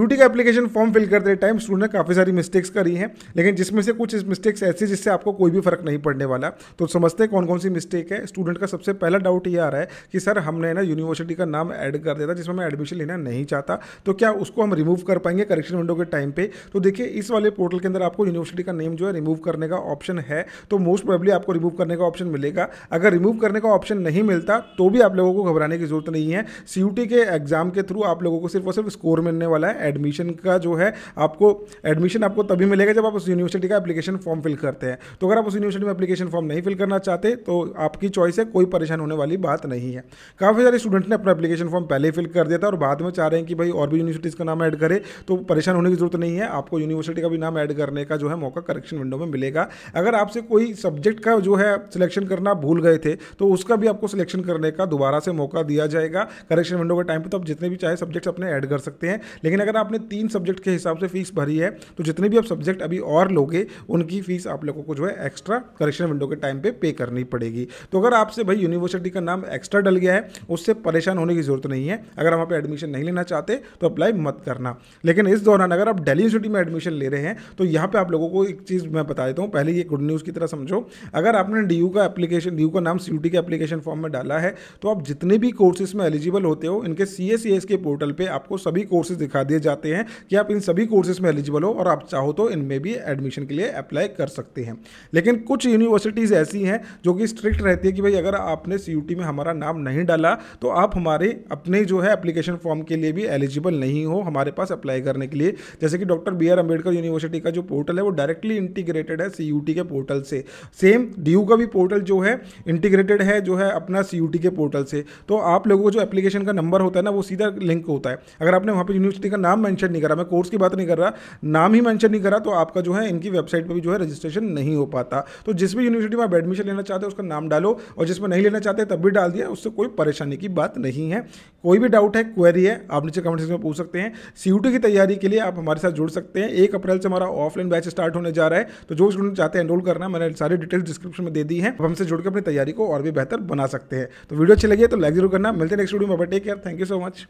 UT का application form fill करते time student ने काफ़ी सारी मिस्टेक्स करी हैं लेकिन जिसमें से कुछ मिस्टेक्स ऐसी जिससे आपको कोई भी फर्क नहीं पड़ने वाला तो समझते हैं कौन कौन सी मिस्टेक है स्टूडेंट का सबसे पहला डाउट ये आ रहा है कि सर हमने ना यूनिवर्सिटी का नाम ऐड कर दिया था जिसमें मैं एडमिशन लेना नहीं चाहता तो क्या उसको हम रिमूव कर पाएंगे करेक्शन विंडो के टाइम पर तो देखिए इस वाले पोर्टल के अंदर आपको यूनिवर्सिटी का नेम जो है रिमूव करने का ऑप्शन है तो मोस्ट प्रॉबली आपको रिमूव करने का ऑप्शन मिलेगा अगर रिमूव करने का ऑप्शन नहीं मिलता तो भी आप लोगों को घबराने की जरूरत नहीं है सी के एग्जाम के थ्रू आप लोगों को सिर्फ और सिर्फ स्कोर मिलने वाला है एडमिशन का जो है आपको एडमिशन आपको तभी मिलेगा जब आप उस यूनिवर्सिटी का एप्लीकेशन फॉर्म फिल करते हैं तो अगर आप उस यूनिवर्सिटी में एप्लीकेशन फॉर्म नहीं फिल करना चाहते तो आपकी चॉइस है कोई परेशान होने वाली बात नहीं है काफ़ी सारे स्टूडेंट ने अपना एप्लीकेशन फॉर्म पहले ही फिल कर दिया था और बाद में चाह रहे हैं कि भाई और भी यूनिवर्सिटीज़ का नाम ऐड करें तो परेशान होने की जरूरत नहीं है आपको यूनिवर्सिटी का भी नाम ऐड करने का जो है मौका करेक्शन विंडो में मिलेगा अगर आपसे कोई सब्जेक्ट का जो है सिलेक्शन करना भूल गए थे तो उसका भी आपको सिलेक्शन करने का दोबारा से मौका दिया जाएगा करेक्शन विंडो के टाइम पर तो आप जितने भी चाहे सब्जेक्ट्स अपने ऐड कर सकते हैं लेकिन अगर अगर आपने तीन सब्जेक्ट के हिसाब से फीस भरी है तो जितने भी आप सब्जेक्ट अभी और लोगे उनकी फीस आप लोगों को जो है एक्स्ट्रा करेक्शन विंडो के टाइम पे पे करनी पड़ेगी तो अगर आपसे भाई यूनिवर्सिटी का नाम एक्स्ट्रा डल गया है उससे परेशान होने की जरूरत नहीं है अगर वहाँ पर एडमिशन नहीं लेना चाहते तो अप्लाई मत करना लेकिन इस दौरान अगर आप डेली यूनिवर्सिटी में एडमिशन ले रहे हैं तो यहाँ पर आप लोगों को एक चीज़ मैं बता देता हूँ पहले ये गुड न्यूज़ की तरह समझो अगर आपने डी का एप्लीकेशन डी का नाम सी के एप्लीकेशन फॉर्म में डाला है तो आप जितने भी कोर्सेज में एलिजिबल होते हो इनके सी के पोर्टल पर आपको सभी कोर्सेज दिखा दिए जाते हैं कि आप इन सभी कोर्सेज में एलिजिबल हो और आप चाहो तो इनमें भी एडमिशन के लिए अप्लाई कर सकते हैं लेकिन कुछ यूनिवर्सिटीज़ ऐसी हैं जो कि स्ट्रिक्ट रहती है कि भाई अगर आपने सी में हमारा नाम नहीं डाला तो आप हमारे अपने जो है एप्लीकेशन फॉर्म के लिए भी एलिजिबल नहीं हो हमारे पास अप्लाई करने के लिए जैसे कि doctor B R Ambedkar university का जो पोर्टल है वो डायरेक्टली इंटीग्रेटेड है सी के पोर्टल से सेम डी का भी पोर्टल जो है इंटीग्रेटेड है जो है अपना सी के पोर्टल से तो आप लोगों को जो एप्लीकेशन का नंबर होता है ना वो सीधा लिंक होता है अगर आपने वहाँ पर यूनिवर्सिटी का नाम नाम मेंशन नहीं करा मैं कोर्स की बात नहीं कर रहा नाम ही मेंशन नहीं करा तो आपका जो है इनकी वेबसाइट पर भी जो है रजिस्ट्रेशन नहीं हो पाता तो जिस भी यूनिवर्सिटी में आप एडमिशन लेना चाहते हो उसका नाम डालो और जिसमें नहीं लेना चाहते तब भी डाल दिया उससे कोई परेशानी की बात नहीं है कोई भी डाउट है क्वेरी है आप नीचे कमेंट सेक्शन में पूछ सकते हैं सी की तैयारी के लिए आप हमारे साथ जुड़ सकते हैं एक अप्रैल से हमारा ऑफलाइन बैच स्टार्ट होने जा रहा है तो जो स्टूडेंट चाहते हैं एनरोल करना मैंने सारी डिटेल्स डिस्क्रिप्शन में दे दी है हमसे जुड़कर अपनी तैयारी को और भी बेहतर बना सकते हैं तो वीडियो अच्छी लगी है तो लाइक जरूर करना मिलते हैं नेक्स्ट वीडियो में take care thank you so much